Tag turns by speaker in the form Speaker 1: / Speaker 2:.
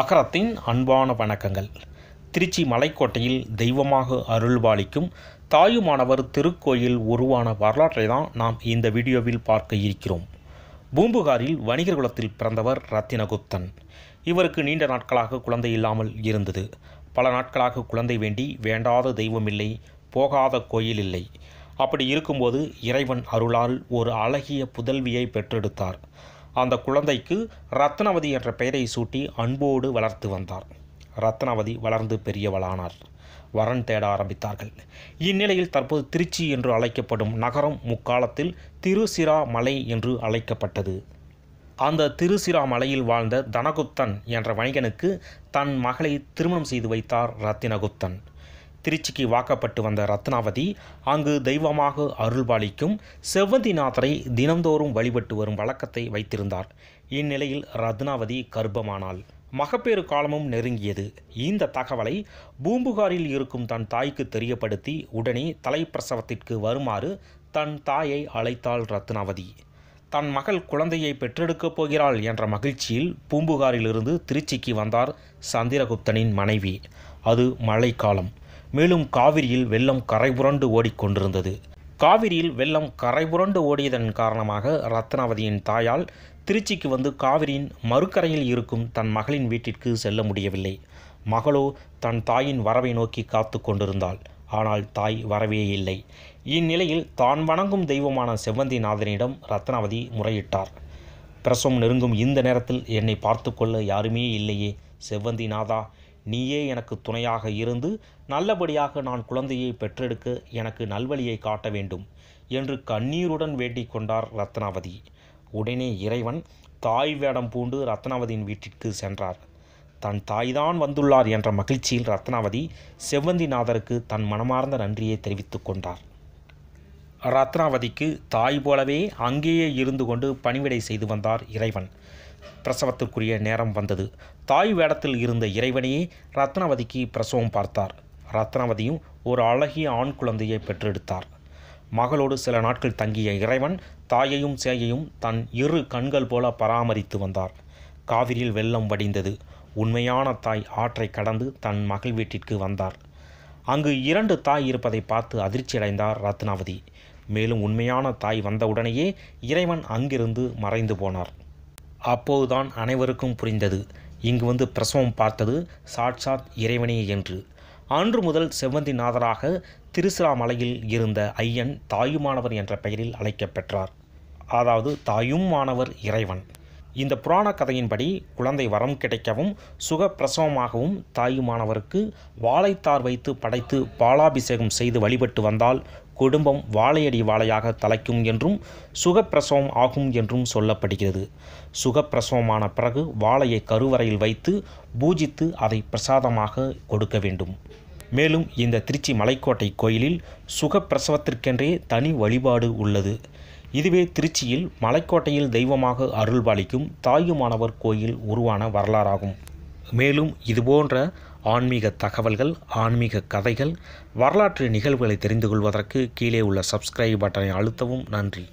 Speaker 1: அகரத்தின் அன்பான வணக்கங்கள் திருச்சி மலைக்கோட்டையில் தெய்வமாக அருள்பாலிக்கும் தாயுமானவர் திருக்கோயில் உருவான வரலாற்றை தான் நாம் இந்த வீடியோவில் பார்க்க இருக்கிறோம் பூம்புகாரில் வணிகர் குலத்தில் பிறந்தவர் ரத்தினகுப்தன் இவருக்கு நீண்ட நாட்களாக குழந்தை இல்லாமல் இருந்தது பல நாட்களாக குழந்தை வேண்டி வேண்டாத தெய்வம் இல்லை போகாத கோயில் இல்லை அப்படி இருக்கும்போது இறைவன் அருளால் ஒரு அழகிய புதல்வியை பெற்றெடுத்தார் அந்த குழந்தைக்கு ரத்னவதி என்ற பெயரை சூட்டி அன்போடு வளர்த்து வந்தார் ரத்னவதி வளர்ந்து பெரியவளானார் வரன் தேட ஆரம்பித்தார்கள் இந்நிலையில் தற்போது திருச்சி என்று அழைக்கப்படும் நகரம் முக்காலத்தில் திருசிராமலை என்று அழைக்கப்பட்டது அந்த திருசிராமலையில் வாழ்ந்த தனகுப்தன் என்ற வணிகனுக்கு தன் மகளை திருமணம் செய்து வைத்தார் ரத்தினகுப்தன் திருச்சிக்கு வாக்கப்பட்டு வந்த ரத்னாவதி அங்கு தெய்வமாக அருள்பாலிக்கும் செவ்வந்திநாதரை தினந்தோறும் வழிபட்டு வரும் வழக்கத்தை வைத்திருந்தார் இந்நிலையில் ரத்னாவதி கர்ப்பமானாள் மகப்பேறு காலமும் நெருங்கியது இந்த தகவலை பூம்புகாரில் இருக்கும் தன் தாய்க்கு தெரியப்படுத்தி உடனே தலைப்பிரசவத்திற்கு வருமாறு தன் தாயை அழைத்தாள் ரத்னாவதி தன் மகள் குழந்தையை பெற்றெடுக்கப் போகிறாள் என்ற மகிழ்ச்சியில் பூம்புகாரிலிருந்து திருச்சிக்கு வந்தார் சந்திரகுப்தனின் மனைவி அது மழைக்காலம் மேலும் காவிரியில் வெள்ளம் கரைபுரண்டு ஓடிக்கொண்டிருந்தது காவிரியில் வெள்ளம் கரைபுரண்டு ஓடியதன் காரணமாக ரத்னாவதியின் தாயால் திருச்சிக்கு வந்து காவிரியின் மறுக்கரையில் இருக்கும் தன் மகளின் வீட்டிற்கு செல்ல முடியவில்லை மகளோ தன் தாயின் வரவை நோக்கி காத்து கொண்டிருந்தாள் ஆனால் தாய் வரவே இல்லை இந்நிலையில் தான் வணங்கும் தெய்வமான செவ்வந்திநாதனிடம் ரத்னாவதி முறையிட்டார் பிரசவம் நெருங்கும் இந்த நேரத்தில் என்னை பார்த்து கொள்ள யாருமே இல்லையே செவ்வந்திநாதா நீயே எனக்கு துணையாக இருந்து நல்லபடியாக நான் குழந்தையை பெற்றெடுக்க எனக்கு நல்வழியை காட்ட வேண்டும் என்று கண்ணீருடன் வேண்டிக் கொண்டார் ரத்னாவதி உடனே இறைவன் தாய் வேடம் பூண்டு ரத்னாவதியின் வீட்டிற்கு சென்றார் தன் தாய்தான் வந்துள்ளார் என்ற மகிழ்ச்சியில் ரத்னாவதி செவ்வந்திநாதருக்கு தன் மனமார்ந்த நன்றியை தெரிவித்துக் கொண்டார் ரத்னாவதிக்கு தாய் போலவே அங்கேயே இருந்து கொண்டு பணிவிடை செய்து வந்தார் இறைவன் பிரசவத்திற்குரிய நேரம் வந்தது தாய் வேடத்தில் இருந்த இறைவனையே ரத்னாவதிக்கு பிரசவம் பார்த்தார் ரத்னாவதியும் ஒரு அழகிய ஆண் குழந்தையை பெற்றெடுத்தார் மகளோடு சில நாட்கள் தங்கிய இறைவன் தாயையும் சேயையும் தன் இரு கண்கள் போல பராமரித்து வந்தார் காவிரியில் வெள்ளம் வடிந்தது உண்மையான தாய் ஆற்றை கடந்து தன் மகள் வீட்டிற்கு வந்தார் அங்கு இரண்டு தாய் இருப்பதை பார்த்து அதிர்ச்சியடைந்தார் ரத்னாவதி மேலும் உண்மையான தாய் வந்தவுடனேயே இறைவன் அங்கிருந்து மறைந்து போனார் அப்போதுதான் அனைவருக்கும் புரிந்தது இங்கு வந்து பிரசவம் பார்த்தது சாட்சாத் இறைவனே என்று அன்று முதல் செவ்வந்தி நாதராக திருசிராமலையில் இருந்த ஐயன் தாயுமானவர் என்ற பெயரில் அழைக்கப்பெற்றார் அதாவது தாயும் மாணவர் இறைவன் இந்த புராண கதையின்படி குழந்தை வரம் கிடைக்கவும் பிரசவமாகவும் தாயுமானவருக்கு வாழைத்தார் வைத்து படைத்து பாலாபிஷேகம் செய்து வழிபட்டு வந்தால் குடும்பம் வாழையடி வாழையாக தலைக்கும் என்றும் சுகப்பிரசவம் ஆகும் என்றும் சொல்லப்படுகிறது சுகப்பிரசவமான பிறகு வாழையை கருவறையில் வைத்து பூஜித்து அதை பிரசாதமாக கொடுக்க வேண்டும் மேலும் இந்த திருச்சி மலைக்கோட்டை கோயிலில் சுகப்பிரசவத்திற்கென்றே தனி வழிபாடு உள்ளது இதுவே திருச்சியில் மலைக்கோட்டையில் தெய்வமாக அருள்பாலிக்கும் தாயுமானவர் கோயில் உருவான வரலாறாகும் மேலும் இதுபோன்ற ஆன்மீக தகவல்கள் ஆன்மீக கதைகள் வரலாற்று நிகழ்வுகளை தெரிந்து கொள்வதற்கு கீழே உள்ள சப்ஸ்கிரைப் பட்டனை அழுத்தவும் நன்றி